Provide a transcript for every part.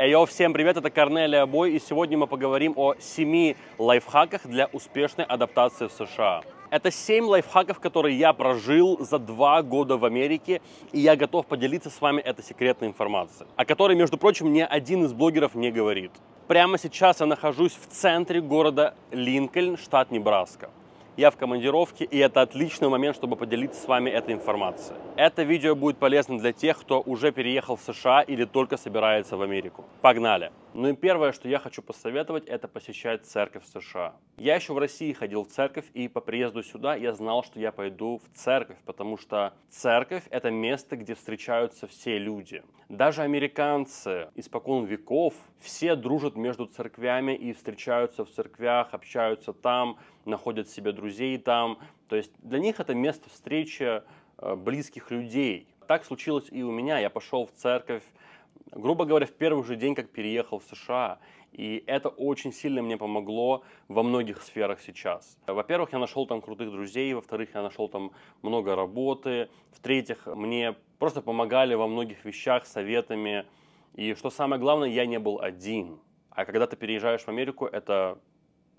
Йо, всем привет, это Корнелия Бой, и сегодня мы поговорим о семи лайфхаках для успешной адаптации в США. Это семь лайфхаков, которые я прожил за два года в Америке, и я готов поделиться с вами этой секретной информацией, о которой, между прочим, ни один из блогеров не говорит. Прямо сейчас я нахожусь в центре города Линкольн, штат Небраска я в командировке, и это отличный момент, чтобы поделиться с вами этой информацией. Это видео будет полезно для тех, кто уже переехал в США или только собирается в Америку. Погнали! Ну и первое, что я хочу посоветовать, это посещать церковь США. Я еще в России ходил в церковь, и по приезду сюда я знал, что я пойду в церковь, потому что церковь — это место, где встречаются все люди. Даже американцы испокон веков все дружат между церквями и встречаются в церквях, общаются там, находят себе друзей там. То есть для них это место встречи э, близких людей. Так случилось и у меня. Я пошел в церковь, грубо говоря, в первый же день, как переехал в США. И это очень сильно мне помогло во многих сферах сейчас. Во-первых, я нашел там крутых друзей, во-вторых, я нашел там много работы, в-третьих, мне просто помогали во многих вещах, советами. И что самое главное, я не был один. А когда ты переезжаешь в Америку, это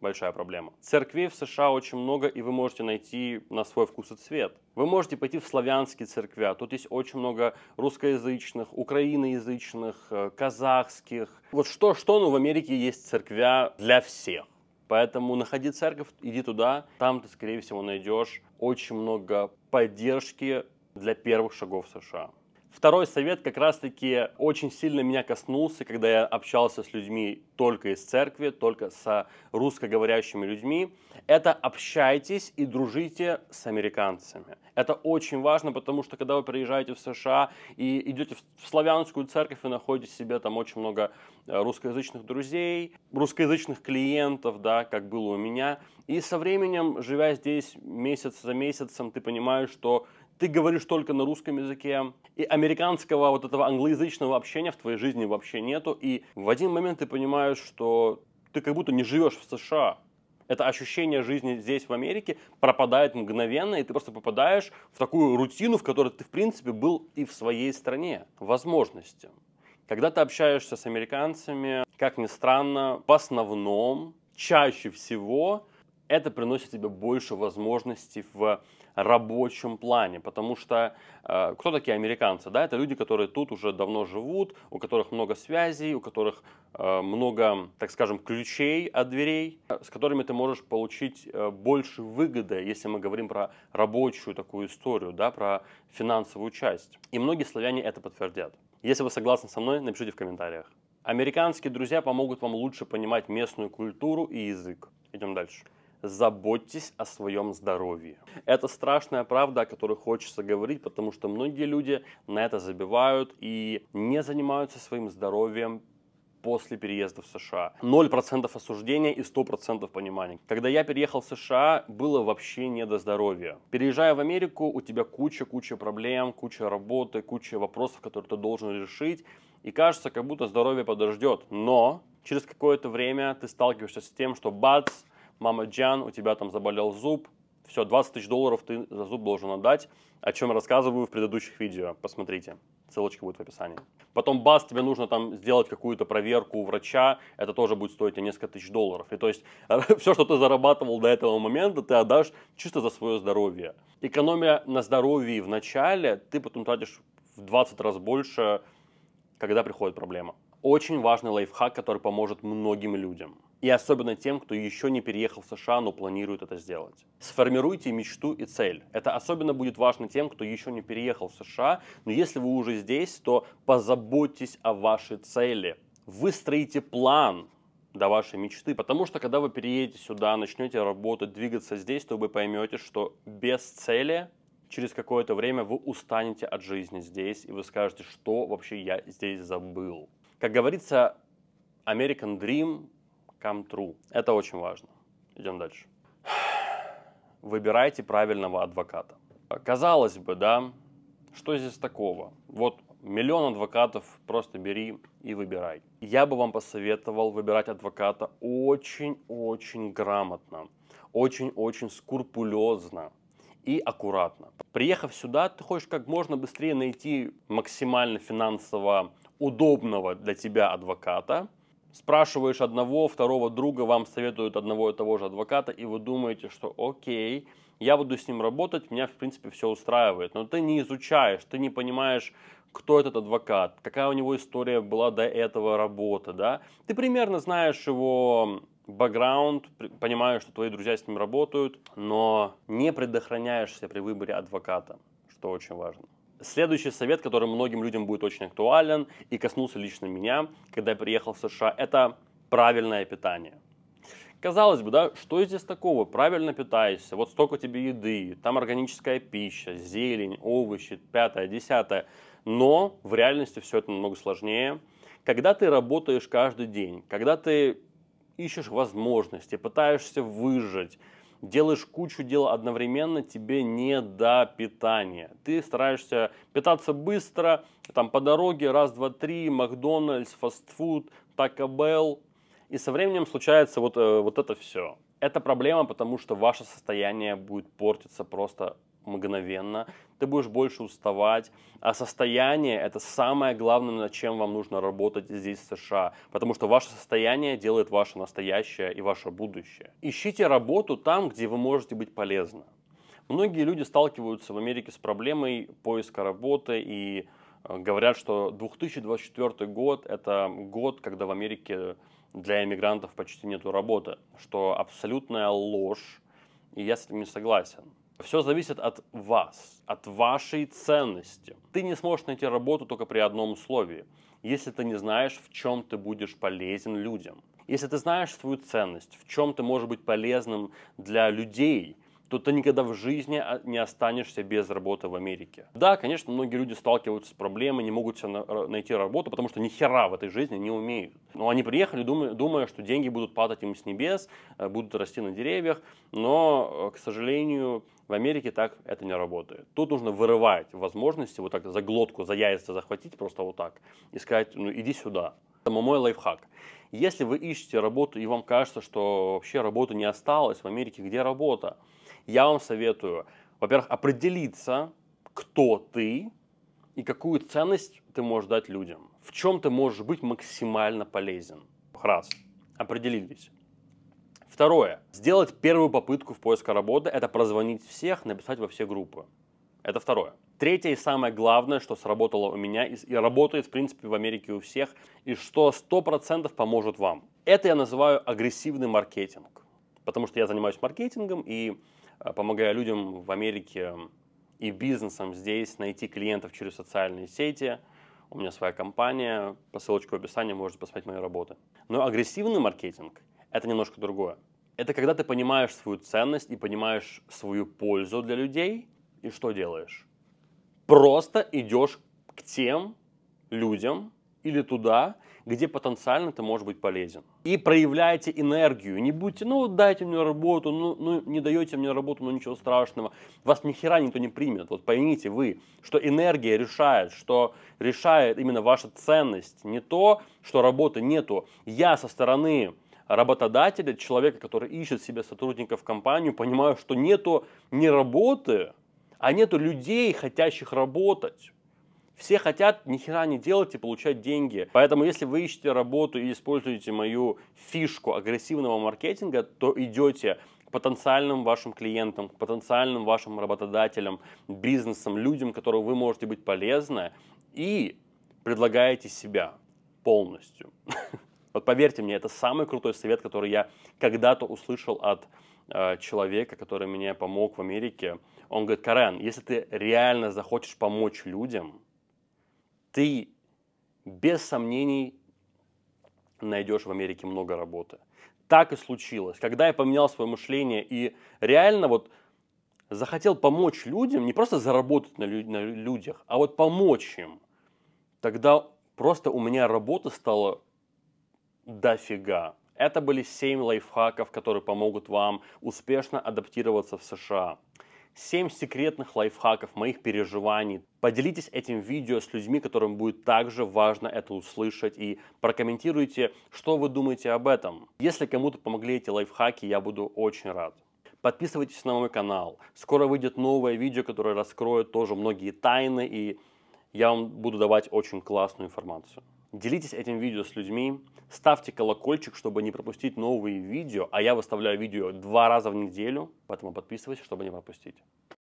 большая проблема. Церквей в США очень много, и вы можете найти на свой вкус и цвет. Вы можете пойти в славянские церкви, а тут есть очень много русскоязычных, украиноязычных, э, казахских. Вот что-что, но ну, в Америке есть церквя для всех. Поэтому находи церковь, иди туда, там ты, скорее всего, найдешь очень много поддержки для первых шагов США. Второй совет как раз-таки очень сильно меня коснулся, когда я общался с людьми только из церкви, только с русскоговорящими людьми. Это общайтесь и дружите с американцами. Это очень важно, потому что когда вы приезжаете в США и идете в славянскую церковь и находите себе там очень много э, русскоязычных друзей, русскоязычных клиентов, да, как было у меня. И со временем, живя здесь месяц за месяцем, ты понимаешь, что ты говоришь только на русском языке, и американского вот этого англоязычного общения в твоей жизни вообще нету, и в один момент ты понимаешь, что ты как будто не живешь в США. Это ощущение жизни здесь, в Америке, пропадает мгновенно, и ты просто попадаешь в такую рутину, в которой ты, в принципе, был и в своей стране. Возможности. Когда ты общаешься с американцами, как ни странно, в основном, чаще всего, это приносит тебе больше возможностей в рабочем плане, потому что э, кто такие американцы, да, это люди, которые тут уже давно живут, у которых много связей, у которых э, много, так скажем, ключей от дверей, э, с которыми ты можешь получить э, больше выгоды, если мы говорим про рабочую такую историю, да, про финансовую часть. И многие славяне это подтвердят. Если вы согласны со мной, напишите в комментариях. Американские друзья помогут вам лучше понимать местную культуру и язык. Идем дальше заботьтесь о своем здоровье. Это страшная правда, о которой хочется говорить, потому что многие люди на это забивают и не занимаются своим здоровьем после переезда в США. 0% осуждения и 100% понимания. Когда я переехал в США, было вообще не до здоровья. Переезжая в Америку, у тебя куча-куча проблем, куча работы, куча вопросов, которые ты должен решить. И кажется, как будто здоровье подождет. Но через какое-то время ты сталкиваешься с тем, что бац, мама Джан, у тебя там заболел зуб, все, 20 тысяч долларов ты за зуб должен отдать, о чем рассказываю в предыдущих видео, посмотрите, ссылочка будет в описании. Потом бац, тебе нужно там сделать какую-то проверку у врача, это тоже будет стоить тебе несколько тысяч долларов. И то есть все, что ты зарабатывал до этого момента, ты отдашь чисто за свое здоровье. Экономия на здоровье в начале, ты потом тратишь в 20 раз больше, когда приходит проблема. Очень важный лайфхак, который поможет многим людям – и особенно тем, кто еще не переехал в США, но планирует это сделать. Сформируйте мечту и цель. Это особенно будет важно тем, кто еще не переехал в США, но если вы уже здесь, то позаботьтесь о вашей цели. Выстроите план, до вашей мечты. Потому что когда вы переедете сюда, начнете работать, двигаться здесь, то вы поймете, что без цели через какое-то время вы устанете от жизни здесь, и вы скажете, что вообще я здесь забыл. Как говорится, American Dream come true. Это очень важно. Идем дальше. Выбирайте правильного адвоката. Казалось бы, да, что здесь такого? Вот миллион адвокатов, просто бери и выбирай. Я бы вам посоветовал выбирать адвоката очень-очень грамотно, очень-очень скрупулезно и аккуратно. Приехав сюда, ты хочешь как можно быстрее найти максимально финансово удобного для тебя адвоката – спрашиваешь одного, второго друга, вам советуют одного и того же адвоката, и вы думаете, что окей, я буду с ним работать, меня в принципе все устраивает. Но ты не изучаешь, ты не понимаешь, кто этот адвокат, какая у него история была до этого работы, да. Ты примерно знаешь его бэкграунд, понимаешь, что твои друзья с ним работают, но не предохраняешься при выборе адвоката, что очень важно. Следующий совет, который многим людям будет очень актуален и коснулся лично меня, когда я приехал в США, это правильное питание. Казалось бы, да, что здесь такого? Правильно питаешься, вот столько тебе еды, там органическая пища, зелень, овощи, пятое, десятое. Но в реальности все это намного сложнее. Когда ты работаешь каждый день, когда ты ищешь возможности, пытаешься выжить, делаешь кучу дел одновременно, тебе не до питания. Ты стараешься питаться быстро, там по дороге, раз, два, три, Макдональдс, фастфуд, Taco И со временем случается вот, э, вот это все. Это проблема, потому что ваше состояние будет портиться просто мгновенно, ты будешь больше уставать. А состояние – это самое главное, над чем вам нужно работать здесь, в США. Потому что ваше состояние делает ваше настоящее и ваше будущее. Ищите работу там, где вы можете быть полезны. Многие люди сталкиваются в Америке с проблемой поиска работы и э, говорят, что 2024 год – это год, когда в Америке для иммигрантов почти нету работы, что абсолютная ложь, и я с этим не согласен. Все зависит от вас, от вашей ценности. Ты не сможешь найти работу только при одном условии, если ты не знаешь, в чем ты будешь полезен людям. Если ты знаешь свою ценность, в чем ты можешь быть полезным для людей, то ты никогда в жизни а, не останешься без работы в Америке. Да, конечно, многие люди сталкиваются с проблемой, не могут себе найти работу, потому что ни хера в этой жизни не умеют. Но они приехали, думая, думая, что деньги будут падать им с небес, э, будут расти на деревьях, но, э, к сожалению, в Америке так это не работает. Тут нужно вырывать возможности, вот так за глотку, за яйца захватить просто вот так и сказать, ну иди сюда. Это мой лайфхак. Если вы ищете работу и вам кажется, что вообще работы не осталось в Америке, где работа? Я вам советую, во-первых, определиться, кто ты и какую ценность ты можешь дать людям. В чем ты можешь быть максимально полезен. Раз. Определились. Второе. Сделать первую попытку в поиске работы – это прозвонить всех, написать во все группы. Это второе. Третье и самое главное, что сработало у меня и, работает, в принципе, в Америке у всех, и что 100% поможет вам. Это я называю агрессивный маркетинг. Потому что я занимаюсь маркетингом и э, помогаю людям в Америке и бизнесом здесь найти клиентов через социальные сети. У меня своя компания, по ссылочке в описании можете посмотреть мои работы. Но агрессивный маркетинг – это немножко другое. Это когда ты понимаешь свою ценность и понимаешь свою пользу для людей, и что делаешь? Просто идешь к тем людям или туда, где потенциально ты можешь быть полезен. И проявляйте энергию. Не будьте, ну, дайте мне работу, ну, ну не даете мне работу, ну, ничего страшного. Вас ни хера никто не примет. Вот поймите вы, что энергия решает, что решает именно ваша ценность. Не то, что работы нету. Я со стороны работодателя, человека, который ищет себе сотрудника в компанию, понимаю, что нету не работы, а нету людей, хотящих работать. Все хотят ни хера не делать и получать деньги. Поэтому если вы ищете работу и используете мою фишку агрессивного маркетинга, то идете к потенциальным вашим клиентам, к потенциальным вашим работодателям, бизнесам, людям, которым вы можете быть полезны, и предлагаете себя полностью. Вот поверьте мне, это самый крутой совет, который я когда-то услышал от э, человека, который мне помог в Америке. Он говорит, Карен, если ты реально захочешь помочь людям, ты без сомнений найдешь в Америке много работы. Так и случилось. Когда я поменял свое мышление и реально вот захотел помочь людям, не просто заработать на, лю- на людях, а вот помочь им, тогда просто у меня работа стала дофига. Это были 7 лайфхаков, которые помогут вам успешно адаптироваться в США. 7 секретных лайфхаков моих переживаний. Поделитесь этим видео с людьми, которым будет также важно это услышать и прокомментируйте, что вы думаете об этом. Если кому-то помогли эти лайфхаки, я буду очень рад. Подписывайтесь на мой канал. Скоро выйдет новое видео, которое раскроет тоже многие тайны, и я вам буду давать очень классную информацию. Делитесь этим видео с людьми, ставьте колокольчик, чтобы не пропустить новые видео, а я выставляю видео два раза в неделю, поэтому подписывайтесь, чтобы не пропустить.